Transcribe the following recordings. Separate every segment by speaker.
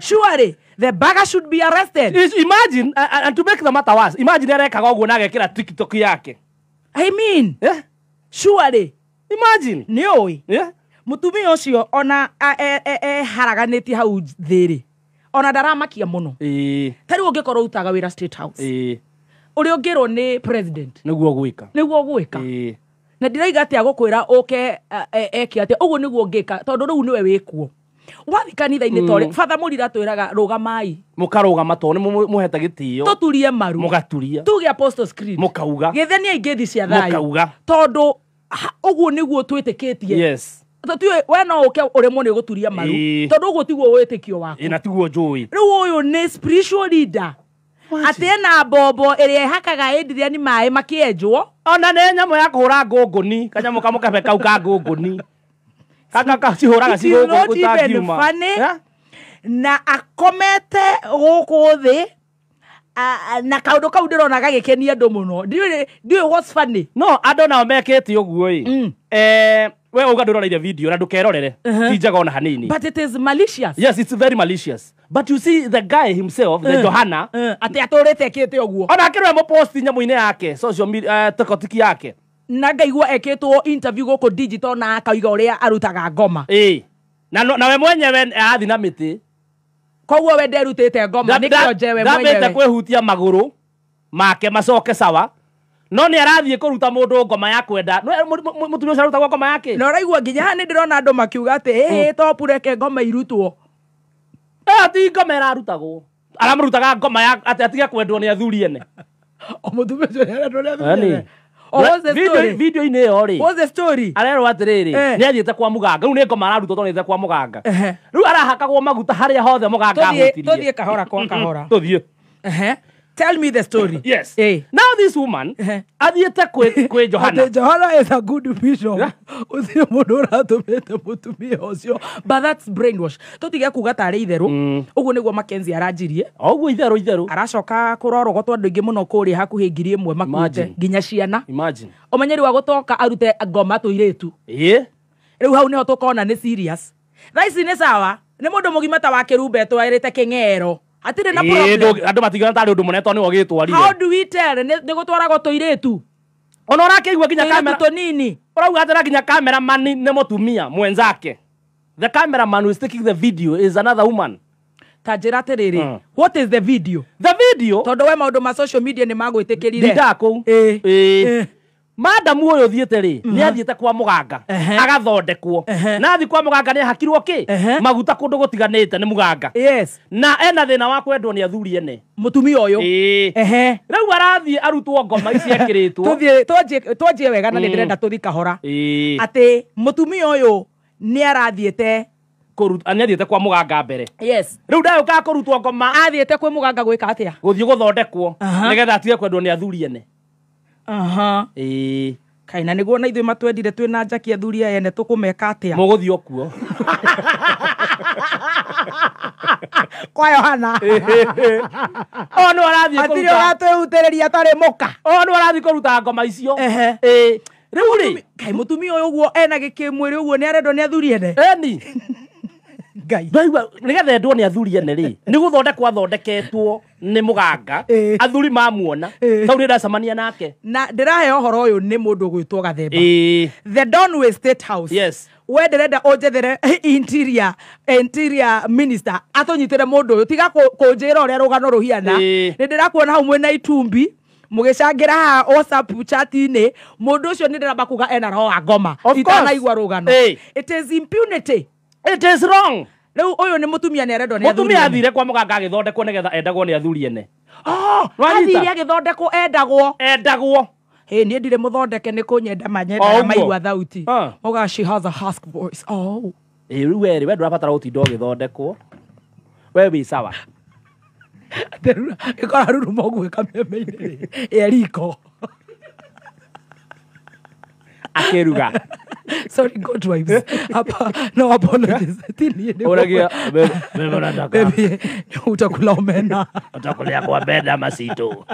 Speaker 1: surely the bagger should be arrested Is, imagine uh, and to make the matter worse imagine arekaga guo nagekira tiktok yake i mean yeah? surely imagine ni oi yeah? mutumia ucio ona e- e- e- eharaganitie hau thiri ona ndaramakia muno tari ungi korwo utaga wira state house uri ungirwo ni president niguo guo niguo gwika na ndiraiga atia gukwira uke eke atia uguo niguo ngika tondu riu niwe wikuo wathi kanitha batha mm. må rira twä raga rå gamai må karå tondå nä må heta gä tä tå turie maru må gaturia tuge må kauga gä the nä thi cia thayå tondå å guo nä guo twä tä kä tie tatiå we no å ke å remwo nä gå turia maru tondå å guo tiguo wä tä kio waku tiguo njå ä rä u å yå nä spiritual atä ena mbombo ä rä a ĩhakaga ĩndirĩani maä makä enjwo ona nä nyamå ya kå hå ra ngå ngå ni kanyamå kamå kabe kau ka ngå ngå ni kaka cihå raga eh? na akomete gåkå thä na kaundu kau ndirona gagikenia andu muno ndiu what's funny no andu nao mekite uguo i mm. eh we uga nduroreire video na ndukerorere uh-huh. ti njega ona hanini but it is malicious yes it's very malicious but you see the guy himself the uh-huh. Johanna ati uh-huh. aturite kite uguo ona akirwe mo post nyamuine yake social media eh, tikotiki yake na ngaigua ekitwo interview guku digital na akauga uria arutaga ngoma ii na na we mwenye we athi na miti koguo we nderutite ngoma nikio we mwenyewe ndambite kwihutia maguru make macoke sawa no ni arathiä kå ruta må ngoma ya kwenda må tumia å arutagwo ngoma yake na å raigua nginya nä ndä rona andå makiuga atä ä mm. topureke ngoma irutwo ti ngoma ä rarutagwo aramå rutaga ngoma atä atige kwendwo ni athuri ene o må tumia å cio nä arendwo nä athuri ene Oh, video inä yo rä arerwo atä rä eh. rä nä athiä te kwa må ganga rä u nä ngoma ararutwo tondå nä te kwa må ganga rä u arahakagwo maguta harä a hothe må ganga tå thiä kahora kwa kahora tå thiä tell me the story. yes. Hey. Now this woman eh. athiete kwi Johana. Johana is a good bishop. Ucio mundu uratumite mutumia ucio. But that's brainwash. Tutige kuga tari itheru. Uguo mm. niguo Mackenzie aranjirie. Oguo itheru itheru. Aracoka kurorogotwo andu aingi muno kuria hakuhi ngiri imwe makuite nginya ciana. Imagine. Omenyeri wa gutoka arute ngoma tuiretu. Ii. Riu hau niho tukona ni serious. Thaici ni sawa. Ni mundu mugima ta wa kirumbe twairite king'ero atirä naandå andå matigana tarä å ndå mũne tondå nä wogä twarire nä gå twaragwo tå irä tu ona å rakä igua nginya nini å rauga atä nginya nä må tumia mwenzake the cameraman who is taking the video is another woman tanjira atiriri mm. what is the video the video tondu we maundu ma social media ni magwitikirire ndindaga kuu madamu te thiete ri mhm. ni athiete kwa muganga agathondekwo na athi kwa muganga ni ahakirwo ki maguta kundu gutiganite ni muganga na ena thina wa kwendwo ni athuri ene mutumia uyu riu arathii arutwo ngoma iciakiritwo twanjie wega na ni mm. ndirenda tuthi kahora ati mutumia uyu ni arathiete ah, niathiete kwa muganga mbere yes riu ndayukaga kurutwo ngoma athiete kwi muganga gwika atia guthii guthondekwo nigetha atige kwendwo ni athuri ene aha ĩĩ kai na nĩguo na ithuĩ matwendire twĩ na njaki athuri aya ene meka atĩa mũgũthiĩ okuo kwa yohana o nä arathiä atirä å ratwä hutä rä ria tarä må ka o nä arathiä kå ruta ngoma icio rä u kai må tumia å yå guo ena gä kä mwä rä å guo nä arendwo nä athuri ene eni ngai nĩgethendwo nĩ athuri ene rĩ nĩ gũthondekwo athondeketwo nĩ mũganga athuri mamuona tau nĩ ndacemania nake na ndĩrahe ũhoro ũyũ nĩ mũndũ ũgwĩtwo gathemba the donway state house yes we ndĩrenda ũnjethere interior interior minister atũnyitĩre mũndũ ũyũ tiga kũnjĩra ũrĩa rũgano rũhiana nĩ ndĩrakuona hau mwĩna itumbi mugicangä ra whatsapp chat-inä må ndå å cio nä ena roho wa ngoma itanaigua rå it is impunity it is wrong riu uyu ni mutumia ni arendwo ni mutumia athire kwa thondekwo nä nigetha endagwo nä athuri ene oh, athire thondekwo endagwo endagwo hä niä ndirä må thondeke nä kå nyenda manyendaga maigua thauti mogaga she has a husk voice oh ä rä werä we ndå rabatara gå tinda å gä thondekwo we wä sawa ä kora ruru mogwä ka mä eriko akeruga sorry god wives hapa no apologies tini unagia mimi utakula omena utakulia kwa beda masito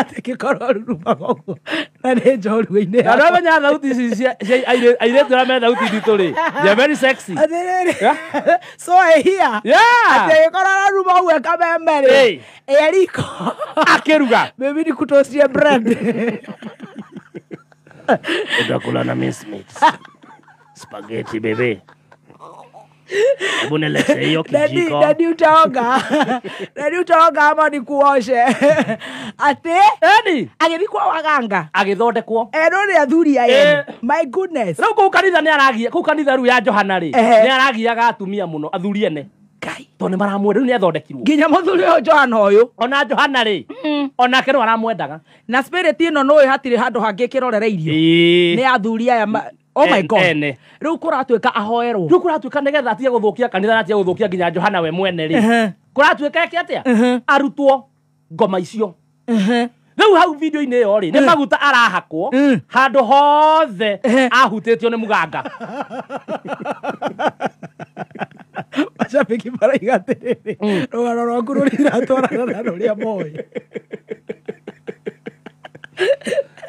Speaker 1: angĩkorwo ruruma koguo na nĩ njorua-inĩ andå arä menyaga thauti ici cia airĩtu arä me thauti nditå rä they're very sexy atĩrĩrĩ so hia atĩ angĩkorwo ruruma ũguo kameme rĩ eriko riko akĩruga mĩmi nikutåcie bread utakula na miss mismit spaghetti bebe hebu niletee hiyo kijiko. Dadi, utaoga dadi, utaoga ama nikuoshe? Ati eni agithikwo waganga agithondekwo eh, ni athuri aya my goodness. kanitha nĩ aragia kũu kanitha rĩu ya Johana rĩ nĩ aragiaga atumia mũno athuri ene ngai tondå nä maramwenda rä u nä athondekirwo nginya må thuri å johana å yå ona johana rä mm. onake no aramwendaga na spirit ä no nå hatirä handå hangä kä rorereirio nä athuri aya oh my god ene riu kuratuika ahoerwo riu nä getha atige guthukia kanitha na atige guthukia nginya johana we mwene ri kuratuika atä atia arutwo ngoma icio riu hau video-inä ä yo rä nä maguta arahakwo handå hothe ahutä tio nä muganga macambiki maraiga atä mm. rä rä rågano rwaku rå rä na rä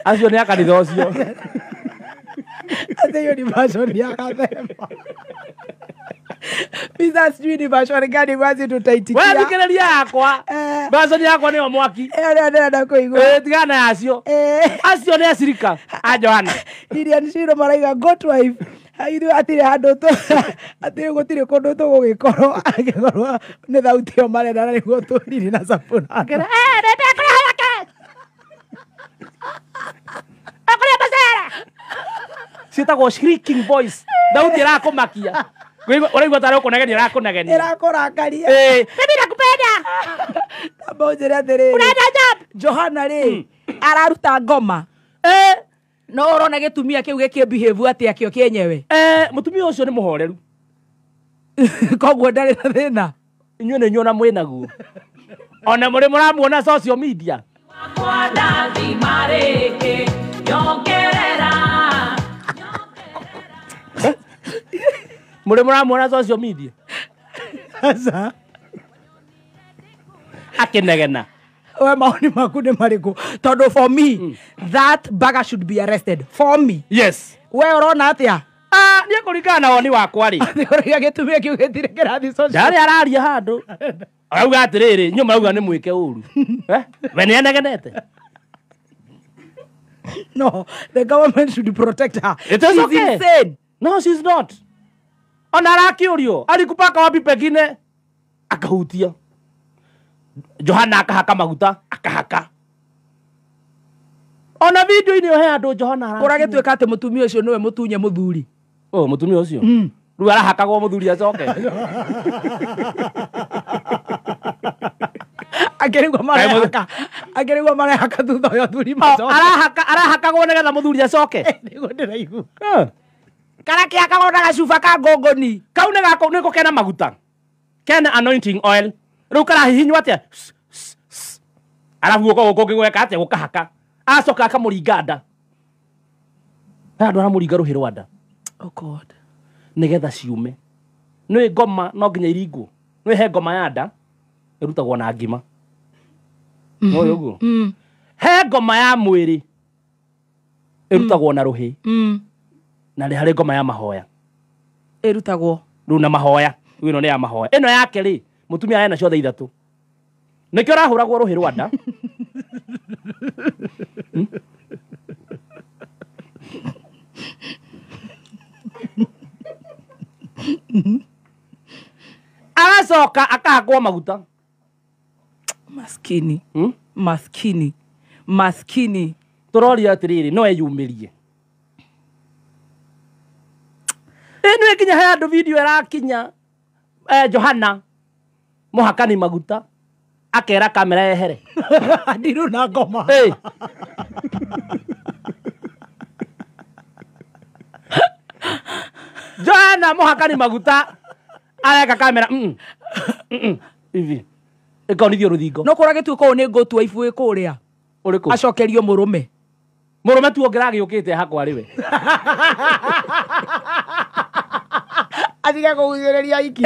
Speaker 1: a acio nä akanitha å cio Sasa hiyo ni version ya Kathemba. Pizza sijui ni version gani basi tutaitikia. Wewe thikiriria yakwa. Eh. Version yakwa ni mwaki. Eh, ndio ndio ndio ndakuigua. Eh, tigana yacio. Eh. Asio ni asirika. A ah, Johanna. Lilian Shiro maraiga got wife. ithu atire handå tå atirä gotire kondo to ndå Agikoro gå gä korwo mare na ni thauti ni na sapuna. guo tå riri na sabå cietagwo shrieking voice thauti ĩrakũmakia ũraigua tarĩ gũkũnegenia ĩrakũnegenia ĩrakũrakaria ĩĩ mimi nakupenda amba ũnjĩre atĩrĩrĩ ũrenda job johana rĩ hmm. araruta ngoma ĩĩ no ũrona gĩtumia kĩu gĩkĩbehave atĩa må tumia å cio nä må horeru koguo ndarä na thĩna inyuĩ nĩ inyuona mwĩnaguo ona mũrĩ mũramuona social media wakwa ndathima rĩngĩ muri muramona zocio media sasa akinegena we maoni maku nä marä kå for me mm. that baga should be arrested for me yes we urona atä a ah, niä kå ringana na woni wakwa rä gä tumia kä u gä tirä kä rathi ndarä araria handå arauga atä rä rä nyå marauga nä mwä ke å ru we nä enegenete no the government should protect her it is okay. no she's not ona arakĩũrio arikupa wapi pengine akahutia johana akahaka maguta akahaka ona video-inĩ ĩyo he andũ johana kũragĩtuĩka atĩ mũtumia ũcio nĩwe mũtunye mũthuri ũyũ mũtumia ũcio hmm. rĩu arahakagwo mũthuri acoke akĩrĩgwo marehaka akĩrĩgwo marehaka thutha ũyũ thuri oh, arahakagwo nĩgetha mũthuri acoke nĩguo ndĩraigua kara kä akagå gacuba ka ngångåni kau nä gå kena maguta kena anointing oil rä u karahihinywo atä arabu gå kå ngä gweka atä gå kahaka acoka akamå ringa nda andå aramå ringa rå hä rwa nda oh, nä getha ciume nä ngoma no nginya iringwo nä he ngoma ya nda ä rutagwo na ngima no å guo he ngoma ya mwä rä ä rutagwo na rå hä mm-hmm na rä harä ngoma ya mahoya ä rutagwo rä u na mahoya ä no nä ya mahoya ä no yake rä må tumia ena ciothe ithatå nä kä å rahå ragwo rå hä rwa nda hmm? agacoka akahakwo maguta maskini hmm? maskini maskini tå roria atä rä rä no eyumä rie ä nginya he andå video ärakinya eh, johana muhakani maguta akera kamera ehere ndiru na ngoma johana muhakani maguta areka kamera ivi ikonithio ruthingo no kura ko ni ngutua ibu ikuria uriku acokerio murume murume tu ongera agiukite hakwa riwe athige kuguthĩrĩria iki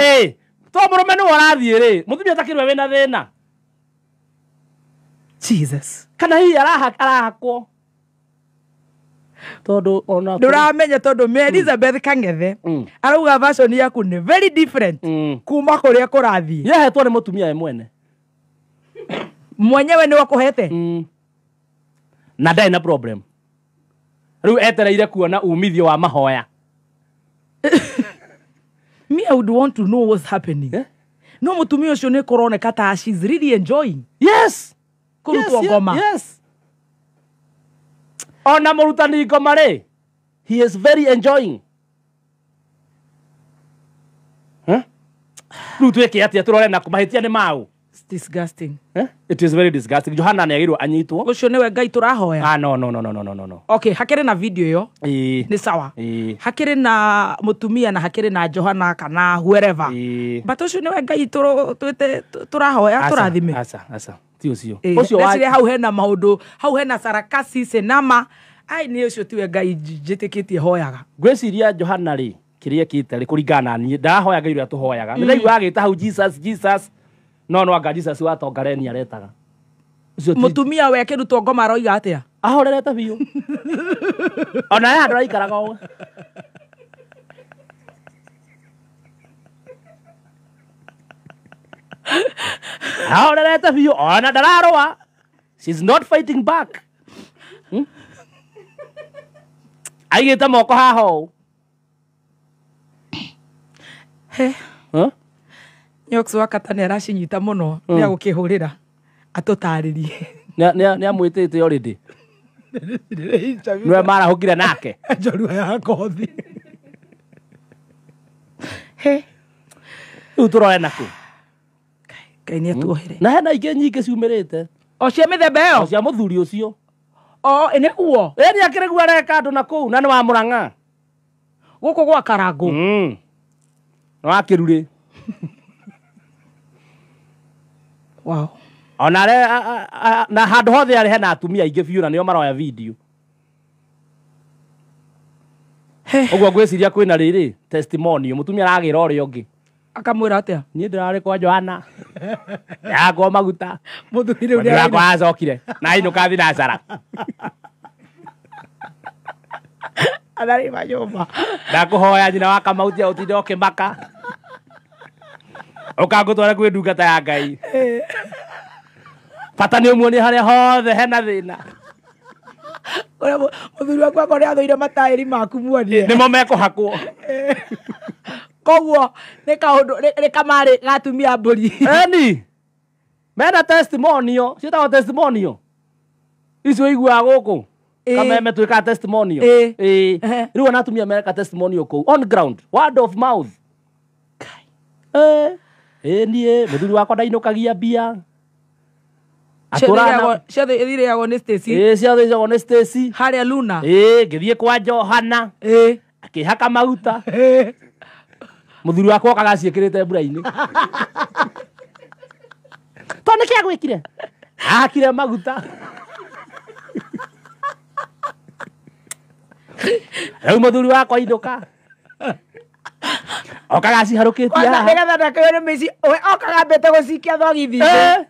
Speaker 1: to må rå me nä we å rathiä rä må thimia takirwe wä na thä na jesus kana hihi arahakwo tondå ona ndå ramenya tondå mä mm. elizabeth kangethe mm. arauga fashion yaku nä very different mm. kuma kå rä a kå rathiä yehetwo nä må tumia we mwene mwenyewe nä wakå hete na ndarä na problem rä u etereire kuona umithio wa mahoya me i would want to know what's happening yeah. no mutumia ucio ni kuroneka ta she's really enjoying yes kurutwo yes, ngoma yes. ona murutani ngoma ri he is very enjoying huh? rä u twä ke atä a tå na kå mahä tia disgusting eh? it is very disgusting Johanna nä agä anyitwo gå cio nä we ngai tå ah, no, no, no, no, no, no, no. okay hakere na video yo nä sawa Ee. Hakere na må tumia na hakere na Johanna kana whoever mbat å cio nä we ngai tå rahoya tå rathime ti å cio å cio hau hena maå ndå hau hena sarakasi senama ai ni å cio tiwe ngai njä tä kä tie hoyaga ngwä johana rä kä rä ekite rä kå ringana niä ndahoyaga iria tå hoyaga nä ndaigua mm. agä ta hau jesus jesus no no anga jesus wa tongare ni aretaga mutumia we kindu ngoma roiga atia ahorerete biu ona ya ndo raikaraga å ahorerete biu ona ndararå she's not fighting back hmm? aigä te moko haha å nyoxo nä aracinyita må no nä hmm. agå kä hå rä ra atå tarä rie nä amwä tä te orä nä marahå kire nake njorua ya ngothi rä u tå rore nakå ngai nä atuohere hmm? na hena ingä nyingä ciumä rä te ocia mä themba ä yo cia må thuri å cio o nä guo ä nä akä rä guo areka andå na kå u na nä wa må rang'a gå kå gwakarangå karangå hmm. nä wakä rurä ona na handå hothe arä hena atumia aingä biå na nä o maroya video å guo ngwä ciria kwä na rä rä må tumia aragä ra å rä a å ngä akamwä ra atä a niä ndä rarä kwa johana yangwo maguta må thuri rä u rakwa acokire nainå kathi na cara athari manyå mba ndakå hoya nyina wa kamautia å tinda å kä maka ukangå twara kwä ndungata ya ngai bata nä å muonie harä a hothe hena thä na må thuri waku akorwo nä athoire mataäri maku muonie nä mo mekå hakwo koguo nä kaå nä kamarä gatumia mbå eni mena testimonio ciätagwo testimonio icio iguaga gå kå kameme twä kaga testimonio rä u ona atumia mereka testimonio kå on ground word of mouth ä niä må thuri wakwa ndainå kagia mbia ciathäiragwo nä harä a ngä thiä kwa johana akä haka maguta må thuri wakwa okaga ciäkä rä te mbura-inä to nä kä agwä kire ahakire maguta rä u må thuri wakwa inå ka okagaciharukitiatakĩo nĩ mĩici okagambĩte gũcikia thogithi-inĩ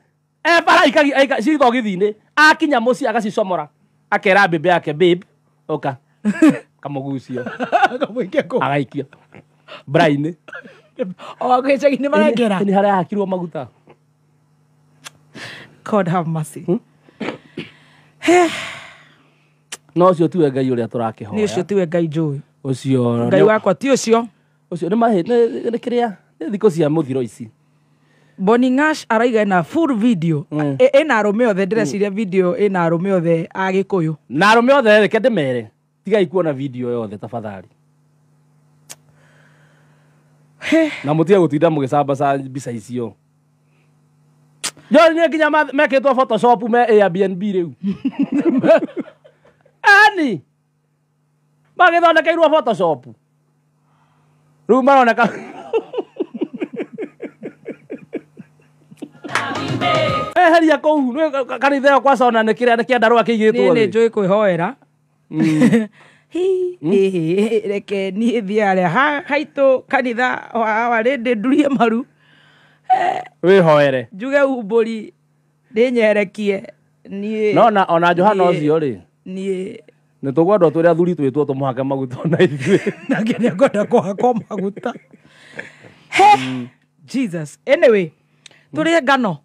Speaker 1: ebara ci thogithi-inĩ akinya mũciĩ agacicomora akera mbĩmbĩ yake babe ũka kamugucio agaikio brainĩ ogĩcagi-inĩ marekera ni hara hakirwo maguta God have mercy. Hmm? no ũcio tiwe ngai ũrĩa tũrakĩhoya nĩ ũcio tiwe ngai njũĩ ũcio ngai wakwa ti ũcio ucio nä mahä kä rä a thikå cia må thiro ici boningash araiga ena full video mm. e, ena arume othe ndĩreciria mm. video ena arume othe a gĩkũyũ na arume othe reke ndĩmere tigai kuona video yothe tafadhali na mũtige gũtinda mũgĩcambaca mbica icio joni nginya mekĩtwo photoshop me airbnb rĩu ani magĩthondekeirwo photoshop Rumba naonekana eheria kå u kanitha ä yo kwaca ona nä kä rä a nä kä andarå a kä igä two nä njå ä kwä hoera reke niä thiarä a haitå kanitha wawa rä ndä ndurie maru eh, wä hoere njuge umbå ri ndä nyerekie Ni. no ona johanozio rä niä nä tågå andå tå rä a thuri twä two tå må hake maguta ona ithuä nake nä kå kåhakwo maguta he mm. jesus anyway tå rä ngano